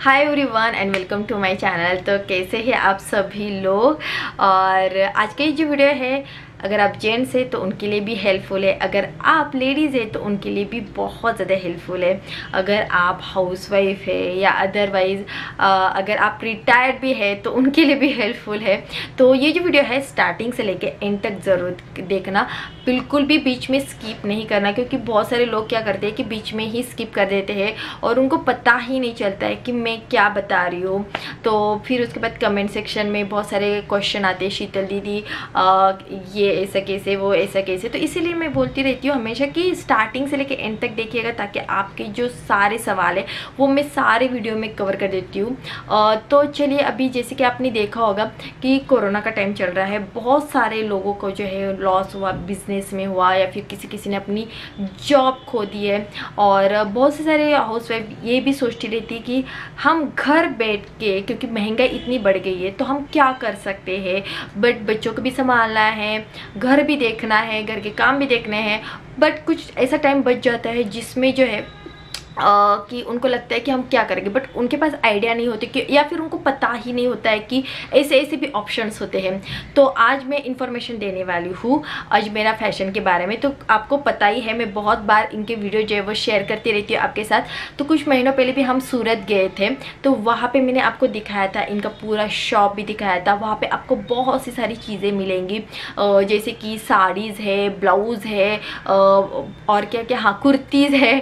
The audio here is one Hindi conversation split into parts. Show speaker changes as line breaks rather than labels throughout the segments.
hi everyone and welcome to my channel तो कैसे हैं आप सभी लोग और आज का जो वीडियो है अगर आप जेंट्स हैं तो उनके लिए भी हेल्पफुल है अगर आप लेडीज़ हैं तो उनके लिए भी बहुत ज़्यादा हेल्पफुल है अगर आप हाउसवाइफ है या अदरवाइज अगर आप रिटायर्ड भी है तो उनके लिए भी हेल्पफुल है तो ये जो वीडियो है स्टार्टिंग से लेके एंड तक ज़रूर देखना बिल्कुल भी बीच में स्किप नहीं करना क्योंकि बहुत सारे लोग क्या करते हैं कि बीच में ही स्किप कर देते हैं और उनको पता ही नहीं चलता है कि मैं क्या बता रही हूँ तो फिर उसके बाद कमेंट सेक्शन में बहुत सारे क्वेश्चन आते हैं शीतल दीदी आ, ये ऐसा कैसे वो ऐसा कैसे तो इसीलिए मैं बोलती रहती हूँ हमेशा कि स्टार्टिंग से लेकर एंड तक देखिएगा ताकि आपके जो सारे सवाल है वो मैं सारे वीडियो में कवर कर देती हूँ तो चलिए अभी जैसे कि आपने देखा होगा कि कोरोना का टाइम चल रहा है बहुत सारे लोगों को जो है लॉस हुआ बिजनेस बिज़नेस में हुआ या फिर किसी किसी ने अपनी जॉब खो दी है और बहुत से सारे वाइफ ये भी सोचती रहती है कि हम घर बैठ के क्योंकि महंगाई इतनी बढ़ गई है तो हम क्या कर सकते हैं बट बच्चों को भी संभालना है घर भी देखना है घर के काम भी देखने हैं बट कुछ ऐसा टाइम बच जाता है जिसमें जो है कि उनको लगता है कि हम क्या करेंगे बट उनके पास आइडिया नहीं होते कि या फिर उनको पता ही नहीं होता है कि ऐसे ऐसे भी ऑप्शंस होते हैं तो आज मैं इन्फॉर्मेशन देने वाली हूँ अजमेरा फैशन के बारे में तो आपको पता ही है मैं बहुत बार इनके वीडियो जो है वो शेयर करती रहती हूँ आपके साथ तो कुछ महीनों पहले भी हम सूरत गए थे तो वहाँ पर मैंने आपको दिखाया था इनका पूरा शॉप भी दिखाया था वहाँ पर आपको बहुत सी सारी चीज़ें मिलेंगी जैसे कि साड़ीज़ है ब्लाउज़ है और क्या क्या हाँ कुर्तीज़ है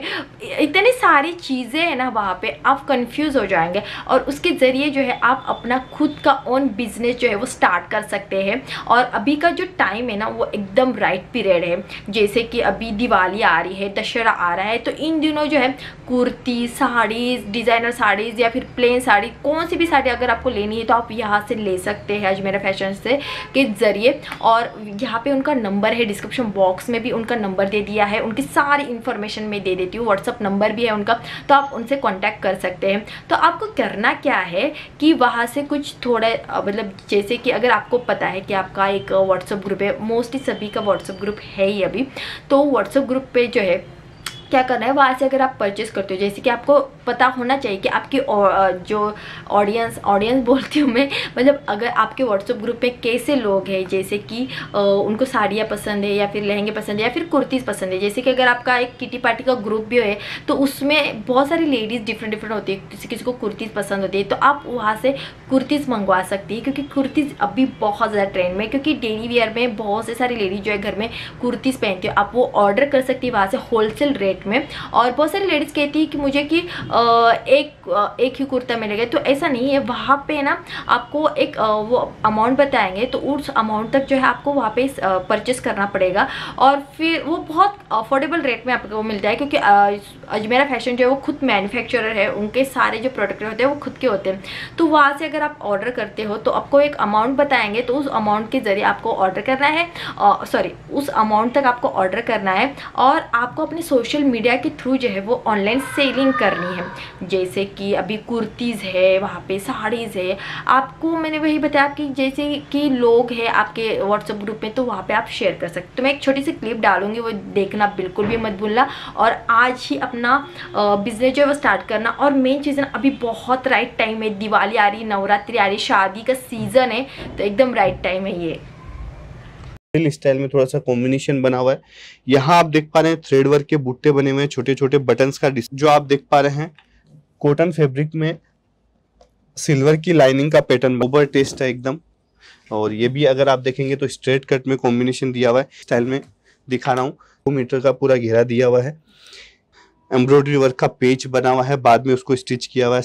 इतने सारी चीज़ें हैं ना वहाँ पे आप कंफ्यूज हो जाएंगे और उसके ज़रिए जो है आप अपना खुद का ओन बिजनेस जो है वो स्टार्ट कर सकते हैं और अभी का जो टाइम है ना वो एकदम राइट पीरियड है जैसे कि अभी दिवाली आ रही है दशहरा आ रहा है तो इन दिनों जो है कुर्ती साड़ीज़ डिज़ाइनर साड़ीज़ या फिर प्लेन साड़ी कौन सी भी साड़ी अगर आपको लेनी है तो आप यहाँ से ले सकते हैं अजमेरा फैशन से के ज़रिए और यहाँ पे उनका नंबर है डिस्क्रिप्शन बॉक्स में भी उनका नंबर दे दिया है उनकी सारी इन्फॉर्मेशन मैं दे देती हूँ व्हाट्सअप नंबर भी है उनका तो आप उनसे कॉन्टैक्ट कर सकते हैं तो आपको करना क्या है कि वहाँ से कुछ थोड़ा मतलब जैसे कि अगर आपको पता है कि आपका एक व्हाट्सअप ग्रुप है मोस्टली सभी का व्हाट्सअप ग्रुप है ही अभी तो व्हाट्सअप ग्रुप पर जो है क्या करना है वहाँ से अगर आप परचेस करते हो जैसे कि आपको पता होना चाहिए कि आपकी जो ऑडियंस ऑडियंस बोलती हूँ मैं मतलब अगर आपके व्हाट्सअप ग्रुप में कैसे लोग हैं जैसे कि उनको साड़ियाँ पसंद है या फिर लहंगे पसंद है या फिर कुर्तीज़ पसंद है जैसे कि अगर आपका एक किटी पार्टी का ग्रुप भी है तो उसमें बहुत सारी लेडीज़ डिफरेंट डिफरेंट होती है किसी किसी को कुर्तीज़ पसंद होती है तो आप वहाँ से कुर्तीज़ मंगवा सकती है क्योंकि कुर्तीज़ अभी बहुत ज़्यादा ट्रेंड में क्योंकि डेली वेयर में बहुत से सारी लेडीज़ जो है घर में कुर्तीज़ पहनती है आप वो ऑर्डर कर सकती है वहाँ से होलसेल रेट रेट में और बहुत सारी लेडीज़ कहती है कि मुझे कि एक एक ही कुर्ता मिलेगा तो ऐसा नहीं है वहाँ पे ना आपको एक वो अमाउंट बताएंगे तो उस अमाउंट तक जो है आपको वहाँ पे परचेस करना पड़ेगा और फिर वो बहुत अफोर्डेबल रेट में आपको मिलता है क्योंकि अजमेरा फैशन जो है वो खुद मैन्युफैक्चरर है उनके सारे जो प्रोडक्ट होते हैं वो खुद के होते हैं तो वहाँ से अगर आप ऑर्डर करते हो तो आपको एक अमाउंट बताएंगे तो उस अमाउंट के ज़रिए आपको ऑर्डर करना है सॉरी उस अमाउंट तक आपको ऑर्डर करना है और आपको अपने सोशल मीडिया के थ्रू जो है वो ऑनलाइन सेलिंग करनी है जैसे कि अभी कुर्तीज़ है वहाँ पे साड़ीज़ है आपको मैंने वही बताया कि जैसे कि लोग हैं आपके व्हाट्सअप ग्रुप में तो वहाँ पे आप शेयर कर सकते तो मैं एक छोटी सी क्लिप डालूंगी वो देखना बिल्कुल भी मत भूलना और आज ही अपना बिजनेस जो है वो स्टार्ट करना और मेन चीज़ ना अभी बहुत राइट टाइम है दिवाली आ रही नवरात्रि आ रही शादी का सीज़न है तो एकदम राइट टाइम है ये
हिल स्टाइल में थोड़ा सा कॉम्बिनेशन बना हुआ है यहाँ आप देख पा रहे हैं थ्रेड वर्क के बुट्टे बने हुए हैं छोटे छोटे बटन का जो आप देख पा रहे हैं कॉटन फेब्रिक में सिल्वर की लाइनिंग का पैटर्न ओवर टेस्ट है एकदम और ये भी अगर आप देखेंगे तो स्ट्रेट कट में कॉम्बिनेशन दिया हुआ है स्टाइल में दिखा रहा हूँ दो मीटर का पूरा घेरा दिया हुआ है एम्ब्रॉयडरी वर्क का पेज बना हुआ है बाद में उसको स्टिच किया हुआ है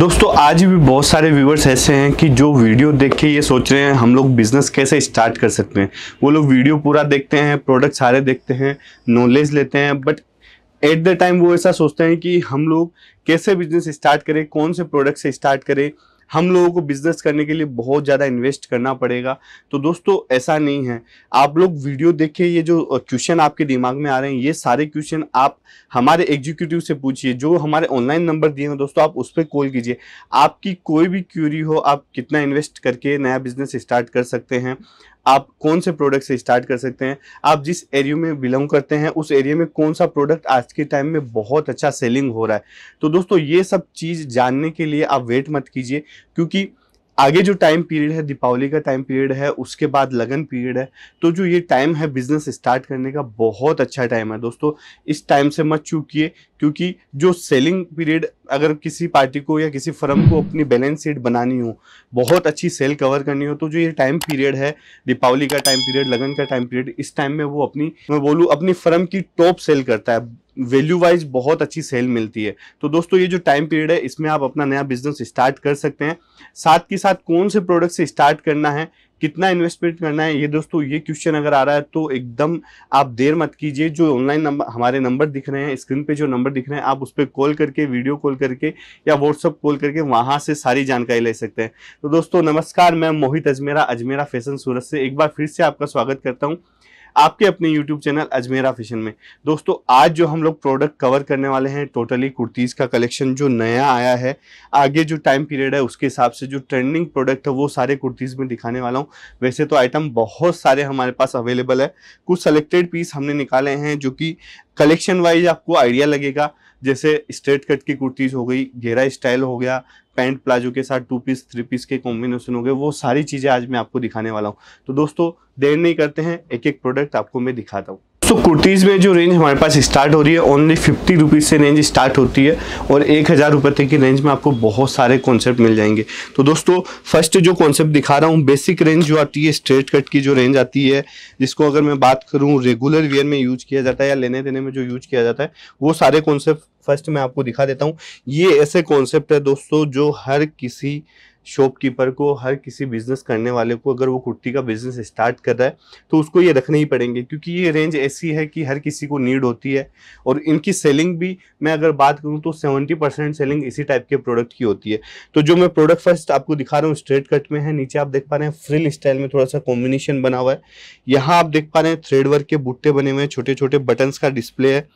दोस्तों आज भी बहुत सारे व्यूवर्स ऐसे हैं कि जो वीडियो देख के ये सोच रहे हैं हम लोग बिज़नेस कैसे स्टार्ट कर सकते हैं वो लोग वीडियो पूरा देखते हैं प्रोडक्ट सारे देखते हैं नॉलेज लेते हैं बट एट द टाइम वो ऐसा सोचते हैं कि हम लोग कैसे बिजनेस स्टार्ट करें कौन से प्रोडक्ट से स्टार्ट करें हम लोगों को बिजनेस करने के लिए बहुत ज़्यादा इन्वेस्ट करना पड़ेगा तो दोस्तों ऐसा नहीं है आप लोग वीडियो देखे ये जो क्वेश्चन आपके दिमाग में आ रहे हैं ये सारे क्वेश्चन आप हमारे एग्जीक्यूटिव से पूछिए जो हमारे ऑनलाइन नंबर दिए हैं दोस्तों आप उस पर कॉल कीजिए आपकी कोई भी क्यूरी हो आप कितना इन्वेस्ट करके नया बिजनेस स्टार्ट कर सकते हैं आप कौन से प्रोडक्ट से स्टार्ट कर सकते हैं आप जिस एरिया में बिलोंग करते हैं उस एरिया में कौन सा प्रोडक्ट आज के टाइम में बहुत अच्छा सेलिंग हो रहा है तो दोस्तों ये सब चीज़ जानने के लिए आप वेट मत कीजिए क्योंकि आगे जो टाइम पीरियड है दीपावली का टाइम पीरियड है उसके बाद लगन पीरियड है तो जो ये टाइम है बिजनेस स्टार्ट करने का बहुत अच्छा टाइम है दोस्तों इस टाइम से मत चूकिए क्योंकि जो सेलिंग पीरियड अगर किसी पार्टी को या किसी फर्म को अपनी बैलेंस शीट बनानी हो बहुत अच्छी सेल कवर करनी हो तो जो ये टाइम पीरियड है दीपावली का टाइम पीरियड लगन का टाइम पीरियड इस टाइम में वो अपनी मैं बोलूँ अपनी फर्म की टॉप सेल करता है वैल्यू वाइज बहुत अच्छी सेल मिलती है तो दोस्तों ये जो टाइम पीरियड है इसमें आप अपना नया बिजनेस स्टार्ट कर सकते हैं साथ के साथ कौन से प्रोडक्ट से स्टार्ट करना है कितना इन्वेस्टमेंट करना है ये दोस्तों ये क्वेश्चन अगर आ रहा है तो एकदम आप देर मत कीजिए जो ऑनलाइन नंबर हमारे नंबर दिख रहे हैं स्क्रीन पे जो नंबर दिख रहे हैं आप उस पर कॉल करके वीडियो कॉल करके या व्हाट्सअप कॉल करके वहाँ से सारी जानकारी ले सकते हैं तो दोस्तों नमस्कार मैं मोहित अजमेरा अजमेरा फैशन सूरत से एक बार फिर से आपका स्वागत करता हूँ आपके अपने यूट्यूब चैनल अजमेरा फैशन में दोस्तों आज जो हम लोग प्रोडक्ट कवर करने वाले हैं टोटली कुर्तीज़ का कलेक्शन जो नया आया है आगे जो टाइम पीरियड है उसके हिसाब से जो ट्रेंडिंग प्रोडक्ट है वो सारे कुर्तीज़ में दिखाने वाला हूँ वैसे तो आइटम बहुत सारे हमारे पास अवेलेबल है कुछ सेलेक्टेड पीस हमने निकाले हैं जो कि कलेक्शन वाइज आपको आइडिया लगेगा जैसे स्ट्रेट कट की कुर्तीज हो गई घेरा स्टाइल हो गया पैंट प्लाजो के साथ टू पीस थ्री पीस के कॉम्बिनेशन हो गए वो सारी चीज़ें आज मैं आपको दिखाने वाला हूँ तो दोस्तों देर नहीं करते हैं एक एक प्रोडक्ट आपको मैं दिखाता हूँ दोस्तों कुर्तीज़ में जो रेंज हमारे पास स्टार्ट हो रही है ओनली फिफ्टी रुपीज़ से रेंज स्टार्ट होती है और एक हज़ार रुपये तक की रेंज में आपको बहुत सारे कॉन्सेप्ट मिल जाएंगे तो दोस्तों फर्स्ट जो कॉन्सेप्ट दिखा रहा हूँ बेसिक रेंज जो आती है स्ट्रेट कट की जो रेंज आती है जिसको अगर मैं बात करूँ रेगुलर वेयर में यूज किया जाता है या लेने देने में जो यूज किया जाता है वो सारे कॉन्सेप्ट फर्स्ट मैं आपको दिखा देता हूँ ये ऐसे कॉन्सेप्ट है दोस्तों जो हर किसी शॉपकीपर को हर किसी बिजनेस करने वाले को अगर वो कुर्ती का बिजनेस स्टार्ट कर रहा है तो उसको ये रखने ही पड़ेंगे क्योंकि ये रेंज ऐसी है कि हर किसी को नीड होती है और इनकी सेलिंग भी मैं अगर बात करूँ तो सेवेंटी परसेंट सेलिंग इसी टाइप के प्रोडक्ट की होती है तो जो मैं प्रोडक्ट फर्स्ट आपको दिखा रहा हूँ स्ट्रेट कट में है नीचे आप देख पा रहे हैं फ्रिल स्टाइल में थोड़ा सा कॉम्बिनेशन बना हुआ है यहाँ आप देख पा रहे हैं थ्रेड वर्क के बुट्टे बने हुए हैं छोटे छोटे बटन्स का डिस्प्ले है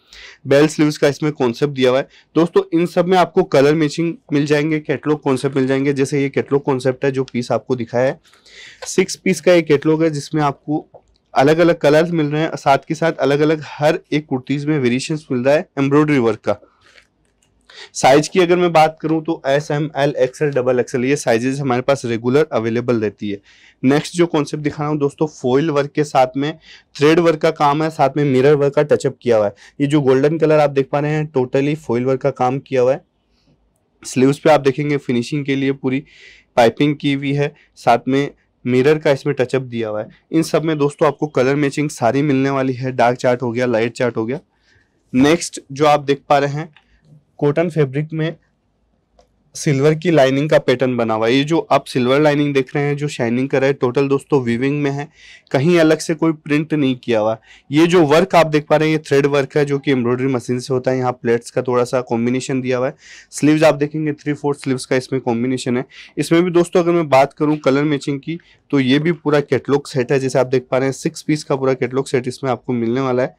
बेल स्लीव्स का इसमें कॉन्सेप्ट दिया हुआ है दोस्तों इन सब में आपको कलर मैचिंग मिल जाएंगे कैटलॉग कॉन्सेप्ट मिल जाएंगे जैसे ये कैटलॉग कॉन्सेप्ट है जो पीस आपको दिखाया है सिक्स पीस का एक कैटलॉग है जिसमें आपको अलग अलग कलर्स मिल रहे हैं साथ के साथ अलग अलग हर एक कुर्तीज में वेरिएशन मिल रहा है एम्ब्रॉयडरी वर्क का साइज की अगर मैं बात करूं तो S M L XL double XL ये साइजेस हमारे पास रेगुलर अवेलेबल रहती है नेक्स्ट जो कॉन्सेप्ट दिखा रहा हूँ दोस्तों फॉइल वर्क के साथ में थ्रेड वर्क का काम है साथ में मिरर वर्क का टचअप किया हुआ है ये जो गोल्डन कलर आप देख पा रहे हैं टोटली फॉइल वर्क का काम किया हुआ है स्लीव्स पे आप देखेंगे फिनिशिंग के लिए पूरी पाइपिंग की हुई है साथ में मिरर का इसमें टचअप दिया हुआ है इन सब में दोस्तों आपको कलर मैचिंग सारी मिलने वाली है डार्क चार्ट हो गया लाइट चार्ट हो गया नेक्स्ट जो आप देख पा रहे हैं कॉटन फैब्रिक में सिल्वर की लाइनिंग का पैटर्न बना हुआ है ये जो आप सिल्वर लाइनिंग देख रहे हैं जो शाइनिंग कर रहा है टोटल दोस्तों वीविंग में है कहीं अलग से कोई प्रिंट नहीं किया हुआ ये जो वर्क आप देख पा रहे हैं ये थ्रेड वर्क है जो कि एम्ब्रॉयडरी मशीन से होता है यहाँ प्लेट्स का थोड़ा सा कॉम्बिनेशन दिया हुआ है स्लीव आप देखेंगे थ्री फोर्थ स्लीव का इसमें कॉम्बिनेशन है इसमें भी दोस्तों अगर मैं बात करूँ कलर मैचिंग की तो ये भी पूरा कैटलॉग सेट है जैसे आप देख पा रहे हैं सिक्स पीस का पूरा कैटलॉग सेट इसमें आपको मिलने वाला है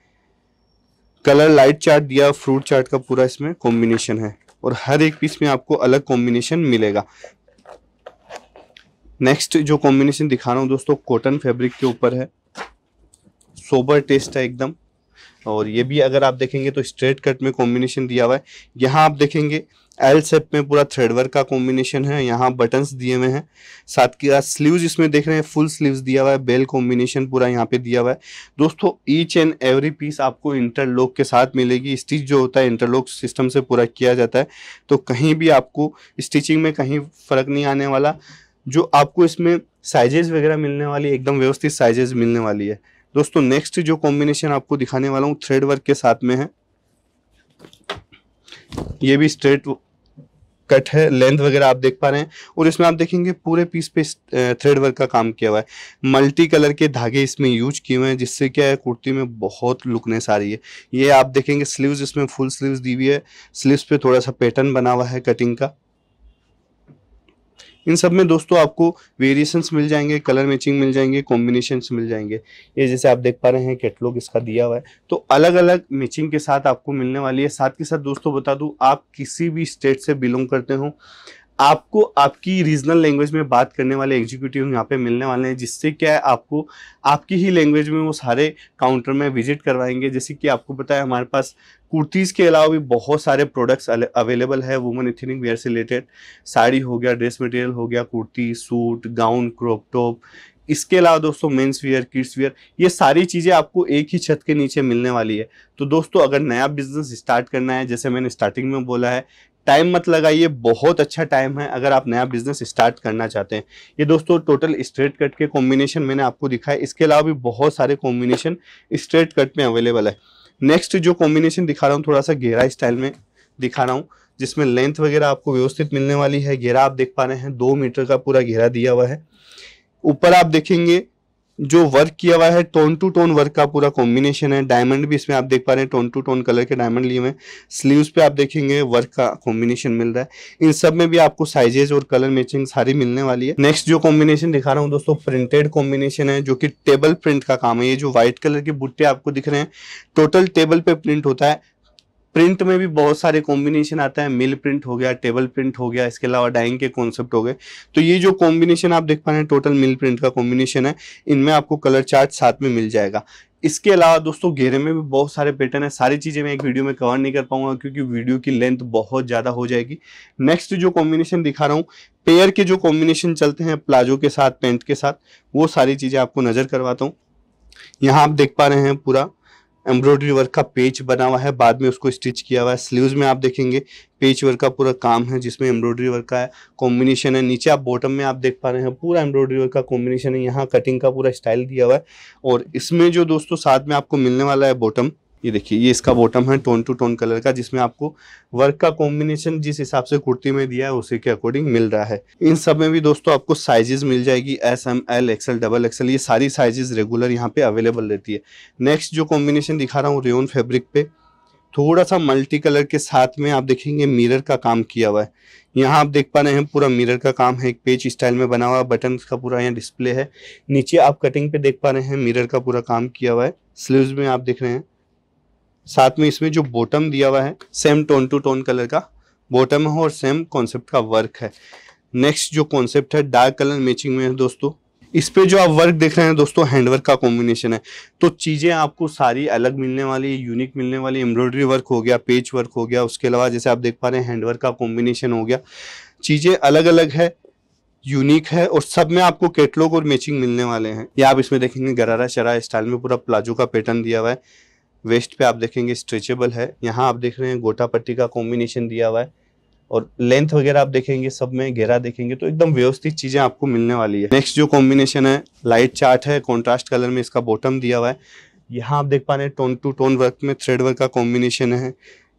कलर लाइट चार्ट दिया फ्रूट चार्ट का पूरा इसमें कॉम्बिनेशन है और हर एक पीस में आपको अलग कॉम्बिनेशन मिलेगा नेक्स्ट जो कॉम्बिनेशन दिखा रहा हूँ दोस्तों कॉटन फैब्रिक के ऊपर है सोबर टेस्ट है एकदम और ये भी अगर आप देखेंगे तो स्ट्रेट कट में कॉम्बिनेशन दिया हुआ है यहाँ आप देखेंगे एल सेप में पूरा थ्रेडवर्क का कॉम्बिनेशन है यहाँ बटन्स दिए हुए हैं साथ के साथ स्लीव्स इसमें देख रहे हैं फुल स्लीव्स दिया हुआ है बेल कॉम्बिनेशन पूरा यहाँ पे दिया हुआ है दोस्तों ईच एंड एवरी पीस आपको इंटरलॉक के साथ मिलेगी स्टिच जो होता है इंटरलॉक सिस्टम से पूरा किया जाता है तो कहीं भी आपको स्टिचिंग में कहीं फ़र्क नहीं आने वाला जो आपको इसमें साइजेज वगैरह मिलने वाली एकदम व्यवस्थित साइजेज मिलने वाली है दोस्तों नेक्स्ट जो कॉम्बिनेशन आपको दिखाने वाला हूँ थ्रेड वर्क के साथ में है ये भी स्ट्रेट कट है लेंथ वगैरह आप देख पा रहे हैं और इसमें आप देखेंगे पूरे पीस पे थ्रेड वर्क का काम किया हुआ है मल्टी कलर के धागे इसमें यूज किए हुए हैं जिससे क्या है कुर्ती में बहुत लुकनेस आ रही है ये आप देखेंगे स्लीव्स इसमें फुल स्लीव्स दी हुई है स्लीव्स पे थोड़ा सा पैटर्न बना हुआ है कटिंग का इन सब में दोस्तों आपको वेरिएशंस मिल जाएंगे कलर मैचिंग मिल जाएंगे कॉम्बिनेशन मिल जाएंगे ये जैसे आप देख पा रहे हैं कैटलॉग इसका दिया हुआ है तो अलग अलग मैचिंग के साथ आपको मिलने वाली है साथ के साथ दोस्तों बता दू आप किसी भी स्टेट से बिलोंग करते हो आपको आपकी रीजनल लैंग्वेज में बात करने वाले एग्जीक्यूटिव यहाँ पे मिलने वाले हैं जिससे क्या है आपको आपकी ही लैंग्वेज में वो सारे काउंटर में विजिट करवाएंगे जैसे कि आपको पता है हमारे पास कुर्तीज़ के अलावा भी बहुत सारे प्रोडक्ट्स अवेलेबल है वुमेन इथिनिक वेयर से रिलेटेड साड़ी हो गया ड्रेस मटेरियल हो गया kurti suit gown crop top इसके अलावा दोस्तों मेंस वेयर किड्स वेयर ये सारी चीज़ें आपको एक ही छत के नीचे मिलने वाली है तो दोस्तों अगर नया बिजनेस स्टार्ट करना है जैसे मैंने स्टार्टिंग में बोला है टाइम मत लगाइए बहुत अच्छा टाइम है अगर आप नया बिजनेस स्टार्ट करना चाहते हैं ये दोस्तों टोटल स्ट्रेट कट के कॉम्बिनेशन मैंने आपको दिखाया इसके अलावा भी बहुत सारे कॉम्बिनेशन स्ट्रेट कट में अवेलेबल है नेक्स्ट जो कॉम्बिनेशन दिखा रहा हूँ थोड़ा सा घेरा स्टाइल में दिखा रहा हूँ जिसमें लेंथ वगैरह आपको व्यवस्थित मिलने वाली है घेरा आप देख पा रहे हैं दो मीटर का पूरा घेरा दिया हुआ है ऊपर आप देखेंगे जो वर्क किया हुआ है टोन टू टोन वर्क का पूरा कॉम्बिनेशन है डायमंड भी इसमें आप देख पा रहे हैं टोन टू टोन कलर के डायमंड लिए हुए हैं स्लीव्स पे आप देखेंगे वर्क का कॉम्बिनेशन मिल रहा है इन सब में भी आपको साइजेस और कलर मैचिंग सारी मिलने वाली है नेक्स्ट जो कॉम्बिनेशन दिखा रहा हूँ दोस्तों प्रिंटेड कॉम्बिनेशन है जो की टेबल प्रिंट का काम है ये जो व्हाइट कलर के बुट्टे आपको दिख रहे हैं टोटल टेबल पे प्रिंट होता है प्रिंट में भी बहुत सारे कॉम्बिनेशन आता है मिल प्रिंट हो गया टेबल प्रिंट हो गया इसके अलावा डाइंग के कॉन्सेप्ट हो गए तो ये जो कॉम्बिनेशन आप देख पा रहे हैं टोटल मिल प्रिंट का कॉम्बिनेशन है इनमें आपको कलर चार्ट साथ में मिल जाएगा इसके अलावा दोस्तों घेरे में भी बहुत सारे पैटर्न है सारी चीज़ें मैं एक वीडियो में कवर नहीं कर पाऊंगा क्योंकि वीडियो की लेंथ बहुत ज़्यादा हो जाएगी नेक्स्ट जो कॉम्बिनेशन दिखा रहा हूँ पेयर के जो कॉम्बिनेशन चलते हैं प्लाजो के साथ पेंट के साथ वो सारी चीज़ें आपको नज़र करवाता हूँ यहाँ आप देख पा रहे हैं पूरा एम्ब्रॉयडरी वर्क का पेज बना हुआ है बाद में उसको स्टिच किया हुआ है स्लीव्स में आप देखेंगे पेज वर्क का पूरा काम है जिसमें एम्ब्रॉयडरी वर्क का कॉम्बिनेशन है नीचे आप बॉटम में आप देख पा रहे हैं पूरा एम्ब्रॉयडरी वर्क का कॉम्बिनेशन है यहाँ कटिंग का पूरा स्टाइल दिया हुआ है और इसमें जो दोस्तों साथ में आपको मिलने वाला है बॉटम ये देखिए ये इसका बॉटम है टोन टू टोन कलर का जिसमें आपको वर्क का कॉम्बिनेशन जिस हिसाब से कुर्ती में दिया है उसी के अकॉर्डिंग मिल रहा है इन सब में भी दोस्तों आपको साइजेस मिल जाएगी S M L XL double XL ये सारी साइजेस रेगुलर यहाँ पे अवेलेबल रहती है नेक्स्ट जो कॉम्बिनेशन दिखा रहा हूँ रेन फेब्रिक पे थोड़ा सा मल्टी कलर के साथ में आप देखेंगे मिरर का काम किया हुआ है यहाँ आप देख पा रहे हैं पूरा मिरर का काम है एक पेज स्टाइल में बना हुआ है बटन का पूरा यहाँ डिस्प्ले है नीचे आप कटिंग पे देख पा रहे हैं मिरर का पूरा काम किया हुआ है स्लीव्स में आप देख रहे हैं साथ में इसमें जो बॉटम दिया हुआ है same tone two tone colour का बॉटम है और सेम कॉन्सेप्ट का वर्क है नेक्स्ट जो कॉन्सेप्ट है डार्क कलर मैचिंग में है दोस्तों इस पे जो आप वर्क देख रहे हैं दोस्तों हैंडवर्क का कॉम्बिनेशन है तो चीज़ें आपको सारी अलग मिलने वाली यूनिक मिलने वाली एम्ब्रॉयडरी वर्क हो गया पेज वर्क हो गया उसके अलावा जैसे आप देख पा रहे हैं हैंडवर्क का कॉम्बिनेशन हो गया चीज़ें अलग अलग है यूनिक है और सब में आपको कैटलॉग और मैचिंग मिलने वाले हैं या आप इसमें देखेंगे गरारा शरा स्टाइल में पूरा प्लाजो का पैटर्न दिया हुआ है वेस्ट पे आप देखेंगे स्ट्रेचेबल है यहाँ आप देख रहे हैं गोटा पट्टी का कॉम्बिनेशन दिया हुआ है और लेंथ वगैरह आप देखेंगे सब में घेरा देखेंगे तो एकदम व्यवस्थित चीज़ें आपको मिलने वाली है नेक्स्ट जो कॉम्बिनेशन है लाइट चार्ट है कॉन्ट्रास्ट कलर में इसका बॉटम दिया हुआ है यहाँ आप देख पा रहे हैं टोन टू टोन वर्क में थ्रेड वर्क का कॉम्बिनेशन है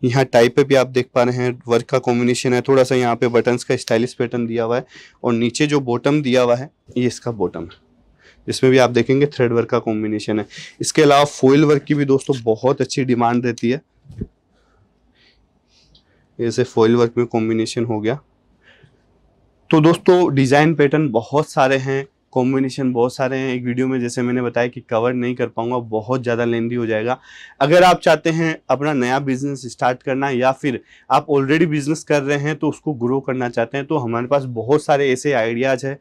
यहाँ टाइप पे भी आप देख पा रहे हैं वर्क का कॉम्बिनेशन है थोड़ा सा यहाँ पे बटन्स का स्टाइलिश पैटर्न दिया हुआ है और नीचे जो बॉटम दिया हुआ है ये इसका बॉटम है इसमें भी आप देखेंगे थ्रेड वर्क का कॉम्बिनेशन है इसके अलावा फोइल वर्क की भी दोस्तों बहुत अच्छी डिमांड रहती है जैसे फॉइल वर्क में कॉम्बिनेशन हो गया तो दोस्तों डिज़ाइन पैटर्न बहुत सारे हैं कॉम्बिनेशन बहुत सारे हैं एक वीडियो में जैसे मैंने बताया कि कवर नहीं कर पाऊंगा बहुत ज़्यादा लेंदी हो जाएगा अगर आप चाहते हैं अपना नया बिजनेस स्टार्ट करना या फिर आप ऑलरेडी बिजनेस कर रहे हैं तो उसको ग्रो करना चाहते हैं तो हमारे पास बहुत सारे ऐसे आइडियाज़ हैं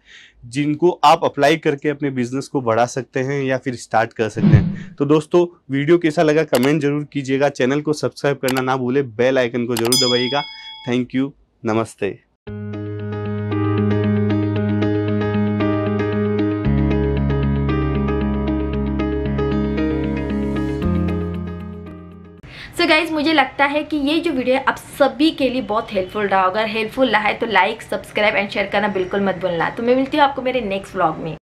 जिनको आप अप्लाई करके अपने बिजनेस को बढ़ा सकते हैं या फिर स्टार्ट कर सकते हैं तो दोस्तों वीडियो कैसा लगा कमेंट जरूर कीजिएगा चैनल को सब्सक्राइब करना ना भूले बेल आइकन को जरूर दबाइएगा थैंक यू नमस्ते
गाइज मुझे लगता है कि ये जो वीडियो है आप सभी के लिए बहुत हेल्पफुल रहा अगर हेल्पफुल रहा है तो लाइक सब्सक्राइब एंड शेयर करना बिल्कुल मत भूलना तो मैं मिलती हूँ आपको मेरे नेक्स्ट ब्लॉग में